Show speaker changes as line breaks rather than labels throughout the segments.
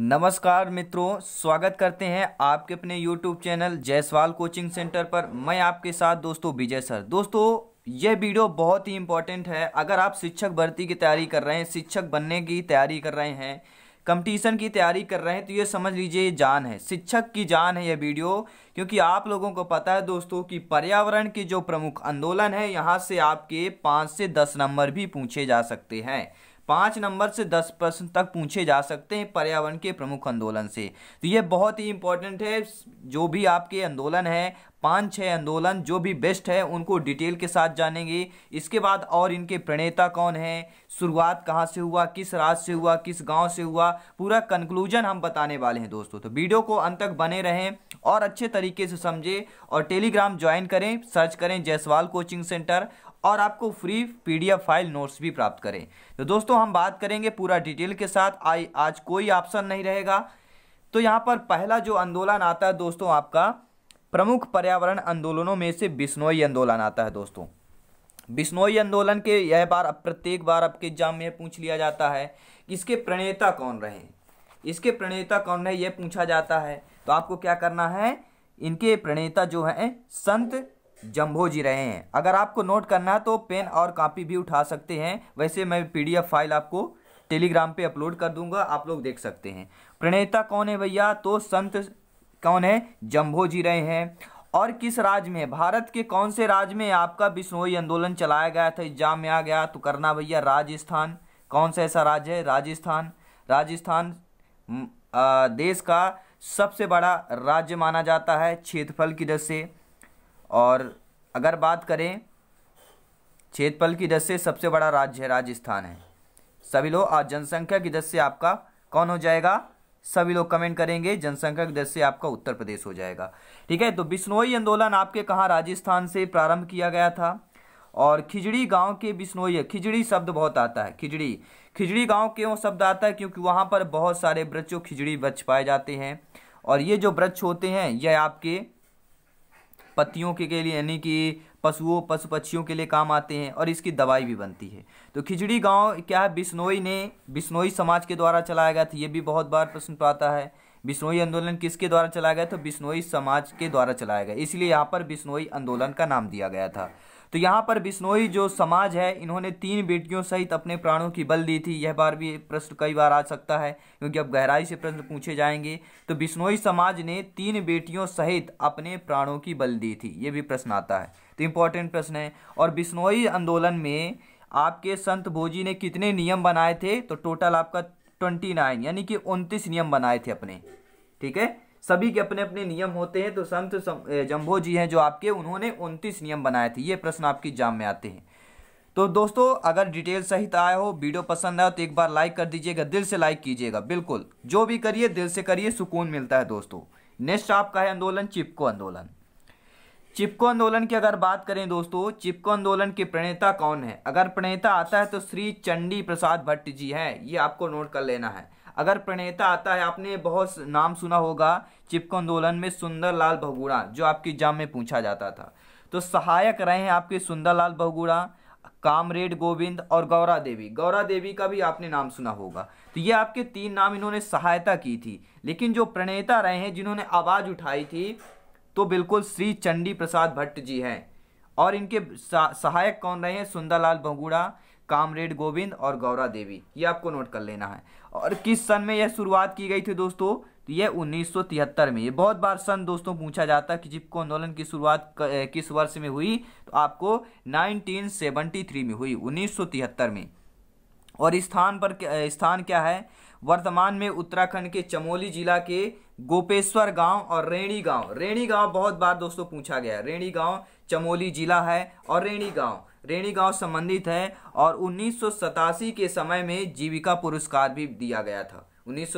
नमस्कार मित्रों स्वागत करते हैं आपके अपने YouTube channel Jaiswal coaching centre पर मैं आपके साथ दोस्तों विजय सर दोस्तों यह वीडियो बहुत ही इम्पॉर्टेंट है अगर आप शिक्षक भर्ती की तैयारी कर रहे हैं शिक्षक बनने की तैयारी कर रहे हैं कंपटीशन की तैयारी कर रहे हैं तो ये समझ लीजिए ये जान है शिक्षक की जान है यह वीडियो क्योंकि आप लोगों को पता है दोस्तों कि पर्यावरण के जो प्रमुख आंदोलन है यहाँ से आपके पाँच से दस नंबर भी पूछे जा सकते हैं पाँच नंबर से दस प्रश्न तक पूछे जा सकते हैं पर्यावरण के प्रमुख आंदोलन से तो ये बहुत ही इंपॉर्टेंट है जो भी आपके आंदोलन है पाँच छः आंदोलन जो भी बेस्ट है उनको डिटेल के साथ जानेंगे इसके बाद और इनके प्रणेता कौन है शुरुआत कहाँ से हुआ किस राज्य से हुआ किस गांव से हुआ पूरा कंक्लूजन हम बताने वाले हैं दोस्तों तो वीडियो को अंत तक बने रहें और अच्छे तरीके से समझें और टेलीग्राम ज्वाइन करें सर्च करें जयसवाल कोचिंग सेंटर और आपको फ्री पीडीएफ फाइल नोट्स भी प्राप्त करें तो दोस्तों हम बात करेंगे पूरा डिटेल के साथ आई आज कोई ऑप्शन नहीं रहेगा तो यहाँ पर पहला जो आंदोलन आता है दोस्तों आपका प्रमुख पर्यावरण आंदोलनों में से बिश्नोई आंदोलन आता है दोस्तों बिश्नोई आंदोलन के यह बार अब प्रत्येक बार आपके एग्जाम में पूछ लिया जाता है इसके प्रणेता कौन रहे इसके प्रणेता कौन रहे यह पूछा जाता है तो आपको क्या करना है इनके प्रणेता जो हैं संत जम्भो जी रहे हैं अगर आपको नोट करना है तो पेन और कॉपी भी उठा सकते हैं वैसे मैं पीडीएफ फाइल आपको टेलीग्राम पे अपलोड कर दूंगा आप लोग देख सकते हैं प्रणेता कौन है भैया तो संत कौन है जम्भो जी रहे हैं और किस राज्य में भारत के कौन से राज्य में आपका बिश्नोई आंदोलन चलाया गया था एग्जाम में आ गया तो करना भैया राजस्थान कौन सा ऐसा राज्य है राजस्थान राजस्थान देश का सबसे बड़ा राज्य माना जाता है क्षेत्रफल की दृष्टि से और अगर बात करें क्षेत्रफल की दृष्टि सबसे बड़ा राज्य है राजस्थान है सभी लोग और जनसंख्या की दृष्टि आपका कौन हो जाएगा सभी लोग कमेंट करेंगे जनसंख्या की दृष्टि आपका उत्तर प्रदेश हो जाएगा ठीक है तो बिश्नोई आंदोलन आपके कहाँ राजस्थान से प्रारंभ किया गया था और खिजड़ी गांव के बिश्नोई खिजड़ी शब्द बहुत आता है खिजड़ी खिजड़ी गांव क्यों शब्द आता है क्योंकि वहाँ पर बहुत सारे वृक्षों खिजड़ी वृक्ष पाए जाते हैं और ये जो वृक्ष होते हैं यह आपके पत्तियों के, के लिए यानी कि पशुओं पशु पक्षियों के लिए काम आते हैं और इसकी दवाई भी बनती है तो खिचड़ी गांव क्या है बिश्नोई ने बिश्नोई समाज के द्वारा चलाया गया था ये भी बहुत बार प्रश्न पाता है बिश्नोई आंदोलन किसके द्वारा चलाया गया तो बिश्नोई समाज के द्वारा चलाया गया इसलिए यहाँ पर बिश्नोई आंदोलन का नाम दिया गया था तो यहाँ पर बिश्नोई जो समाज है इन्होंने तीन बेटियों सहित अपने प्राणों की बल दी थी यह बार भी प्रश्न कई बार आ सकता है क्योंकि अब गहराई से प्रश्न पूछे जाएंगे तो बिश्नोई समाज ने तीन बेटियों सहित अपने प्राणों की बल दी थी ये भी प्रश्न आता है तो इम्पोर्टेंट प्रश्न है और बिश्नोई आंदोलन में आपके संत भोजी ने कितने नियम बनाए थे तो टोटल आपका ट्वेंटी नाइन यानी कि उनतीस नियम बनाए थे अपने ठीक है सभी के अपने अपने नियम होते हैं तो संत जम्भो जी हैं जो आपके उन्होंने उनतीस नियम बनाए थे ये प्रश्न आपकी जाम में आते हैं तो दोस्तों अगर डिटेल सहित आया हो वीडियो पसंद आया तो एक बार लाइक कर दीजिएगा दिल से लाइक कीजिएगा बिल्कुल जो भी करिए दिल से करिए सुकून मिलता है दोस्तों नेक्स्ट आपका है आंदोलन चिपको आंदोलन चिपको आंदोलन की अगर बात करें दोस्तों चिपको आंदोलन के प्रणेता कौन है अगर प्रणेता आता है तो श्री चंडी प्रसाद भट्ट जी हैं ये आपको नोट कर लेना है अगर प्रणेता आता है आपने बहुत नाम सुना होगा चिपको आंदोलन में सुंदरलाल बहुगुड़ा जो आपके एग्जाम में पूछा जाता था तो सहायक रहे हैं आपके सुंदरलाल बहुगुड़ा कामरेड गोविंद और गौरा देवी गौरा देवी का भी आपने नाम सुना होगा तो ये आपके तीन नाम इन्होंने सहायता की थी लेकिन जो प्रणेता रहे हैं जिन्होंने आवाज़ उठाई थी तो बिल्कुल श्री चंडी प्रसाद भट्ट जी हैं और इनके सहायक कौन रहे हैं सुंदरलाल बहुगुड़ा कामरेड गोविंद और गौरा देवी ये आपको नोट कर लेना है और किस सन में यह शुरुआत की गई थी दोस्तों तो यह 1973 में ये बहुत बार सन दोस्तों पूछा जाता है कि जिपको आंदोलन की शुरुआत किस वर्ष में हुई तो आपको 1973 में हुई 1973 में और स्थान पर स्थान क्या है वर्तमान में उत्तराखंड के चमोली जिला के गोपेश्वर गांव और रेणी गांव रेणी गांव बहुत बार दोस्तों पूछा गया रेणी गांव चमोली जिला है और रेणी गांव रेणीगांव संबंधित है और उन्नीस के समय में जीविका पुरस्कार भी दिया गया था उन्नीस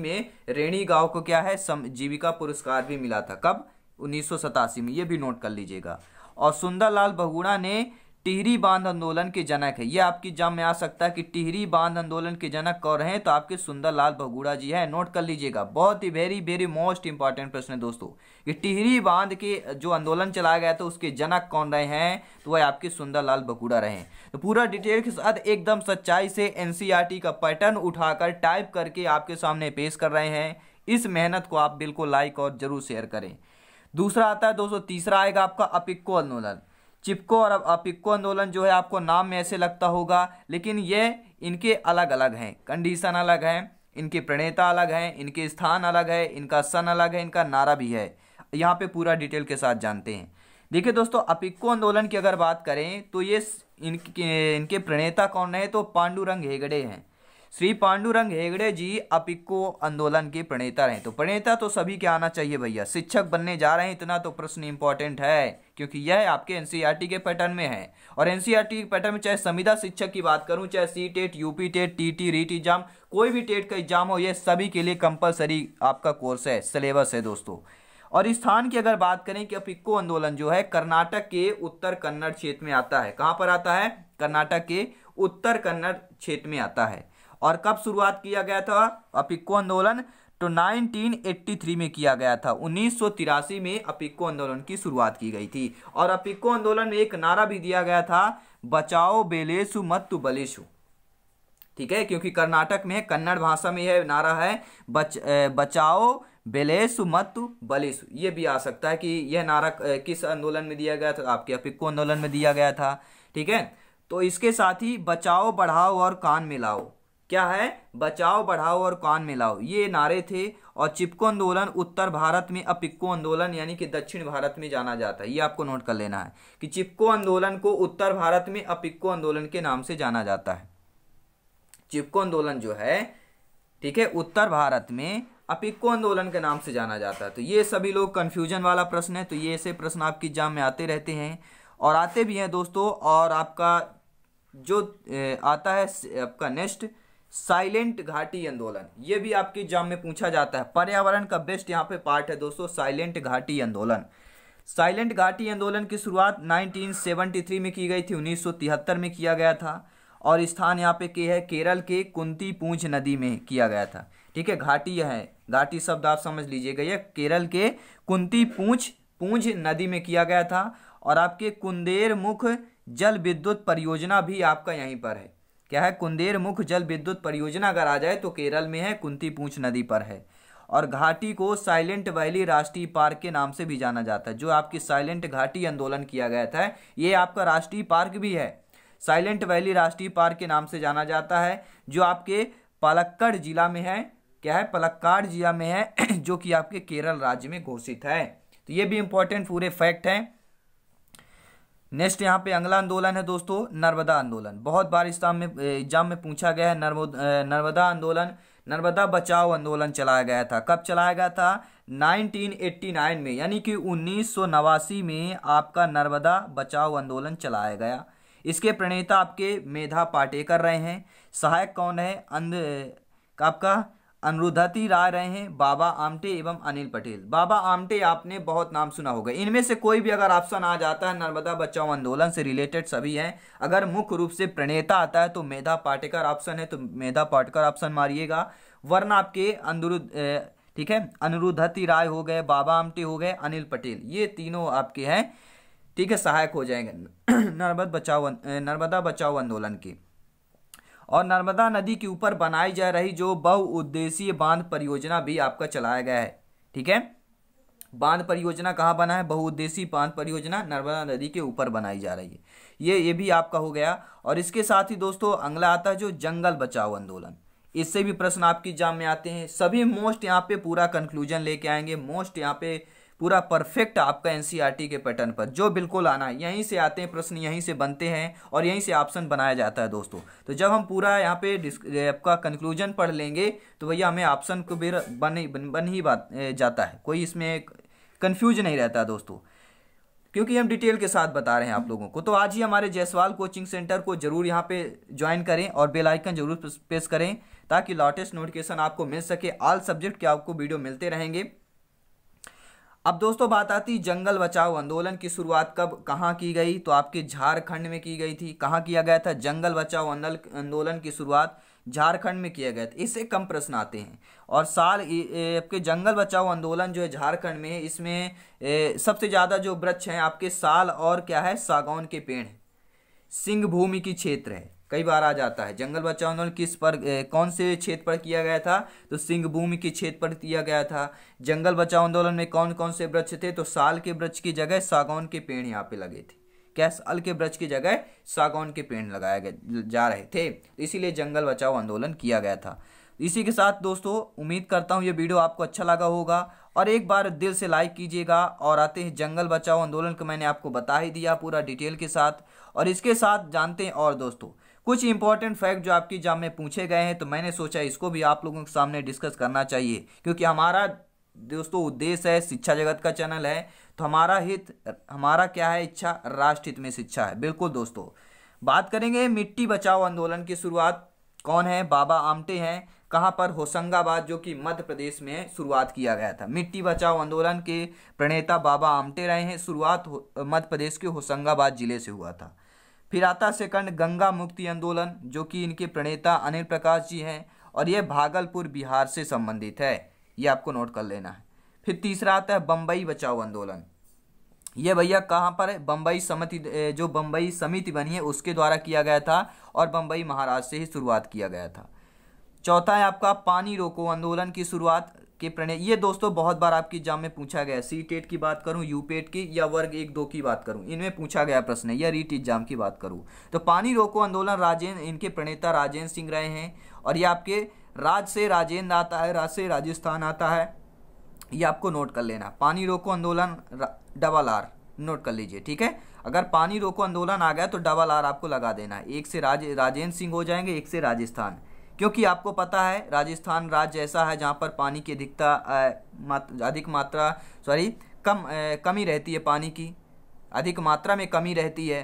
में रेणीगांव को क्या है सम, जीविका पुरस्कार भी मिला था कब उन्नीस में ये भी नोट कर लीजिएगा और सुंदरलाल बहुड़ा ने टिहरी बांध आंदोलन के जनक है ये आपकी जम में आ सकता है कि टिहरी बांध आंदोलन के जनक कौन हैं तो आपके सुंदरलाल भगूड़ा जी हैं नोट कर लीजिएगा बहुत ही वेरी वेरी मोस्ट इंपॉर्टेंट प्रश्न है दोस्तों कि टिहरी बांध के जो आंदोलन चलाया गया था उसके जनक कौन रहे हैं तो वह आपके सुंदरलाल भगूड़ा रहे तो पूरा डिटेल के साथ एकदम सच्चाई से एन e का पैटर्न उठाकर टाइप करके आपके सामने पेश कर रहे हैं इस मेहनत को आप बिल्कुल लाइक और जरूर शेयर करें दूसरा आता है दोस्तों तीसरा आएगा आपका अपिक्को आंदोलन चिपको और अपिक्को आंदोलन जो है आपको नाम में ऐसे लगता होगा लेकिन ये इनके अलग अलग हैं कंडीशन अलग हैं इनके प्रणेता अलग हैं इनके स्थान अलग है इनका सन अलग है इनका नारा भी है यहाँ पे पूरा डिटेल के साथ जानते हैं देखिए दोस्तों अपिक्को आंदोलन की अगर बात करें तो ये इनके इनके प्रणेता कौन है तो पांडुरंग हेगड़े हैं श्री पांडुरंग हेगड़े जी अपिको आंदोलन के प्रणेता रहे तो प्रणेता तो सभी के आना चाहिए भैया शिक्षक बनने जा रहे हैं इतना तो प्रश्न इंपॉर्टेंट है क्योंकि यह आपके एनसीईआरटी e के पैटर्न में है और एनसीईआरटी e के पैटर्न में चाहे संविदा शिक्षक की बात करूं चाहे C TET UP TET T T REET exam कोई भी टेट का एग्जाम हो यह सभी के लिए कंपलसरी आपका कोर्स है सिलेबस है दोस्तों और स्थान की अगर बात करें कि अपिक्को आंदोलन जो है कर्नाटक के उत्तर कन्नड़ क्षेत्र में आता है कहाँ पर आता है कर्नाटक के उत्तर कन्नड़ क्षेत्र में आता है और कब शुरुआत किया गया था अपिक्को आंदोलन तो 1983 में किया गया था उन्नीस में अपिक्को आंदोलन की शुरुआत की गई थी और अपिक्को आंदोलन में एक नारा भी दिया गया था बचाओ बेलेसु तु बलेसु ठीक है क्योंकि कर्नाटक में कन्नड़ भाषा में यह नारा है बच बचाओ बेलेसु मत्तु बलेसु ये भी आ सकता है कि यह नारा किस आंदोलन में दिया गया था आपके अपिक्को आंदोलन में दिया गया था ठीक है तो इसके साथ ही बचाओ बढ़ाओ और कान मिलाओ क्या है बचाओ बढ़ाओ और कान मिलाओ ये नारे थे और चिपको आंदोलन उत्तर भारत में अपिक्को आंदोलन यानी कि दक्षिण भारत में जाना जाता है ये आपको नोट कर लेना है कि चिपको आंदोलन को उत्तर भारत में अपिक्को आंदोलन के नाम से जाना जाता है चिपको आंदोलन जो है ठीक है उत्तर भारत में अपिक्को आंदोलन के नाम से जाना जाता है तो ये सभी लोग कन्फ्यूजन वाला प्रश्न है तो ये ऐसे प्रश्न आपकी एग्जाम में आते रहते हैं और आते भी हैं दोस्तों और आपका जो आता है आपका नेक्स्ट साइलेंट घाटी आंदोलन ये भी आपके एग्जाम में पूछा जाता है पर्यावरण का बेस्ट यहाँ पे पार्ट है दोस्तों साइलेंट घाटी आंदोलन साइलेंट घाटी आंदोलन की शुरुआत 1973 में की गई थी 1973 में किया गया था और स्थान यहाँ पे के है केरल के कुंती पूंछ नदी में किया गया था ठीक है घाटी है घाटी शब्द आप समझ लीजिएगा यह केरल के कुंती पूंछ पूंछ नदी में किया गया था और आपके कुंदेर मुख जल विद्युत परियोजना भी आपका यहीं पर है क्या है कुंदेर मुख जल विद्युत परियोजना अगर आ जाए तो केरल में है कुंती पूंछ नदी पर है और घाटी को साइलेंट वैली राष्ट्रीय पार्क के नाम से भी जाना जाता है जो आपकी साइलेंट घाटी आंदोलन किया गया था ये आपका राष्ट्रीय पार्क भी है साइलेंट वैली राष्ट्रीय पार्क के नाम से जाना जाता है जो आपके पलक्कड़ जिला में है क्या है पलक्काड़ जिला में है जो कि आपके केरल राज्य में घोषित है तो ये भी इंपॉर्टेंट पूरे फैक्ट हैं नेक्स्ट यहाँ पे अगला आंदोलन है दोस्तों नर्मदा आंदोलन बहुत बार इस्लाम में एग्जाम में पूछा गया है नर्मदा आंदोलन नर्मदा बचाओ आंदोलन चलाया गया था कब चलाया गया था 1989 में यानी कि उन्नीस में आपका नर्मदा बचाओ आंदोलन चलाया गया इसके प्रणेता आपके मेधा पाटेकर रहे हैं सहायक कौन है अंध आपका अनुरुद्धति राय रहे हैं बाबा आमटे एवं अनिल पटेल बाबा आमटे आपने बहुत नाम सुना होगा इनमें से कोई भी अगर ऑप्शन आ जाता है नर्मदा बचाओ आंदोलन से रिलेटेड सभी हैं अगर मुख्य रूप से प्रणेता आता है तो मेधा पाटेकर ऑप्शन है तो मेधा पाटेकर ऑप्शन मारिएगा वरना आपके अनुरुद्ध ठीक है अनुरुद्धति राय हो गए बाबा आमटे हो गए अनिल पटेल ये तीनों आपके हैं ठीक है सहायक हो जाएंगे नर्मदा बचाओ नर्मदा बचाओ आंदोलन के और नर्मदा नदी के ऊपर बनाई जा रही जो बहुउद्देशीय बांध परियोजना भी आपका चलाया गया है ठीक है बांध परियोजना कहाँ बना है बहुउद्देशीय बांध परियोजना नर्मदा नदी के ऊपर बनाई जा रही है ये ये भी आपका हो गया और इसके साथ ही दोस्तों अगला आता है जो जंगल बचाओ आंदोलन इससे भी प्रश्न आपकी एग्जाम में आते हैं सभी मोस्ट यहाँ पे पूरा कंक्लूजन लेके आएंगे मोस्ट यहाँ पे पूरा परफेक्ट आपका एनसीईआरटी e के पैटर्न पर जो बिल्कुल आना है यहीं से आते हैं प्रश्न यहीं से बनते हैं और यहीं से ऑप्शन बनाया जाता है दोस्तों तो जब हम पूरा यहाँ पे आपका कंक्लूजन पढ़ लेंगे तो भैया हमें ऑप्शन को भी बन, बन, बन ही बात जाता है कोई इसमें कन्फ्यूज नहीं रहता दोस्तों क्योंकि हम डिटेल के साथ बता रहे हैं आप लोगों को तो आज ही हमारे जायसवाल कोचिंग सेंटर को जरूर यहाँ पे ज्वाइन करें और बेल आइकन जरूर प्रेस करें ताकि लॉटेस्ट नोटिफिकेशन आपको मिल सके ऑल सब्जेक्ट के आपको वीडियो मिलते रहेंगे अब दोस्तों बात आती जंगल बचाओ आंदोलन की शुरुआत कब कहाँ की गई तो आपके झारखंड में की गई थी कहाँ किया गया था जंगल बचाओ आंदोलन की शुरुआत झारखंड में किया गया था इससे कम प्रश्न आते हैं और साल आपके जंगल बचाओ आंदोलन जो है झारखंड में इसमें सबसे ज़्यादा जो वृक्ष हैं आपके साल और क्या है सागौन के पेड़ सिंह भूमि की क्षेत्र है कई बार आ जाता है जंगल बचाओ आंदोलन किस पर कौन से क्षेत्र पर किया गया था तो सिंहभूमि के क्षेत्र पर किया गया था जंगल बचाओ आंदोलन में कौन कौन से वृक्ष थे तो साल के वृक्ष की जगह सागौन के पेड़ यहाँ पे लगे थे क्या साल के वृक्ष की जगह सागौन के पेड़ लगाए गए जा रहे थे तो इसीलिए जंगल बचाओ आंदोलन किया गया था इसी के साथ दोस्तों उम्मीद करता हूँ ये वीडियो आपको अच्छा लगा होगा और एक बार दिल से लाइक कीजिएगा और आते हैं जंगल बचाओ आंदोलन का तो मैंने आपको बता ही दिया पूरा डिटेल के साथ और इसके साथ जानते हैं और दोस्तों कुछ इंपॉर्टेंट फैक्ट जो आपकी एग्जाम में पूछे गए हैं तो मैंने सोचा इसको भी आप लोगों के सामने डिस्कस करना चाहिए क्योंकि हमारा दोस्तों उद्देश्य है शिक्षा जगत का चैनल है तो हमारा हित हमारा क्या है इच्छा राष्ट्र हित में शिक्षा है बिल्कुल दोस्तों बात करेंगे मिट्टी बचाओ आंदोलन की शुरुआत कौन है बाबा आमटे हैं कहाँ पर होशंगाबाद जो कि मध्य प्रदेश में शुरुआत किया गया था मिट्टी बचाओ आंदोलन के प्रणेता बाबा आमटे रहे हैं शुरुआत मध्य प्रदेश के होशंगाबाद जिले से हुआ था फिर आता सेकंड गंगा मुक्ति आंदोलन जो कि इनके प्रणेता अनिल प्रकाश जी हैं और ये भागलपुर बिहार से संबंधित है ये आपको नोट कर लेना है फिर तीसरा आता है बम्बई बचाओ आंदोलन ये भैया कहाँ पर है बम्बई समिति जो बम्बई समिति बनी है उसके द्वारा किया गया था और बम्बई महाराष्ट्र से ही शुरुआत किया गया था चौथा है आपका पानी रोको आंदोलन की शुरुआत के प्रणय ये दोस्तों बहुत बार आपकी एग्जाम में पूछा गया सी टेट की बात करूं यू पेट की या वर्ग एक दो की बात करूं इनमें पूछा गया प्रश्न है या रीट एग्जाम की बात करूं तो पानी रोको आंदोलन राजेंद्र इनके प्रणेता राजेंद्र सिंह रहे हैं और ये आपके राज से राजेंद्र आता है राज से राजस्थान आता है ये आपको नोट कर लेना पानी रोको आंदोलन डबल आर नोट कर लीजिए ठीक है अगर पानी रोको आंदोलन आ गया तो डबल आर आपको लगा देना एक से राज राजेंद्र सिंह हो जाएंगे एक से राजस्थान क्योंकि आपको पता है राजस्थान राज्य ऐसा है जहाँ पर पानी की अधिकता अधिक मात्रा सॉरी कम कमी रहती है पानी की अधिक मात्रा में कमी रहती है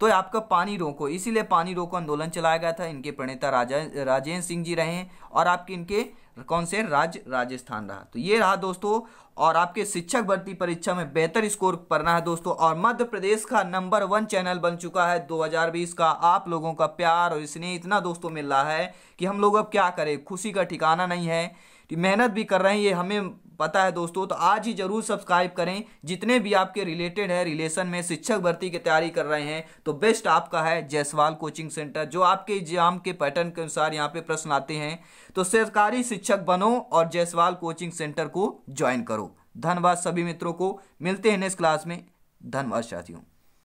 तो आपका पानी रोको इसीलिए पानी रोको आंदोलन चलाया गया था इनके प्रणेता राजा राजेंद्र सिंह जी रहे हैं और आपके इनके कौन से राज्य राजस्थान रहा तो ये रहा दोस्तों और आपके शिक्षक भर्ती परीक्षा में बेहतर स्कोर करना है दोस्तों और मध्य प्रदेश का नंबर वन चैनल बन चुका है 2020 का आप लोगों का प्यार और स्नेह इतना दोस्तों मिल रहा है कि हम लोग अब क्या करें खुशी का ठिकाना नहीं है मेहनत भी कर रहे हैं ये हमें पता है दोस्तों तो आज ही जरूर सब्सक्राइब करें जितने भी आपके रिलेटेड है रिलेशन में शिक्षक भर्ती की तैयारी कर रहे हैं तो बेस्ट आपका है जयसवाल कोचिंग सेंटर जो आपके एग्जाम के पैटर्न के अनुसार यहाँ पे प्रश्न आते हैं तो सरकारी शिक्षक बनो और जयसवाल कोचिंग सेंटर को ज्वाइन करो धन्यवाद सभी मित्रों को मिलते हैं नेक्स्ट क्लास में धन्यवाद साथियों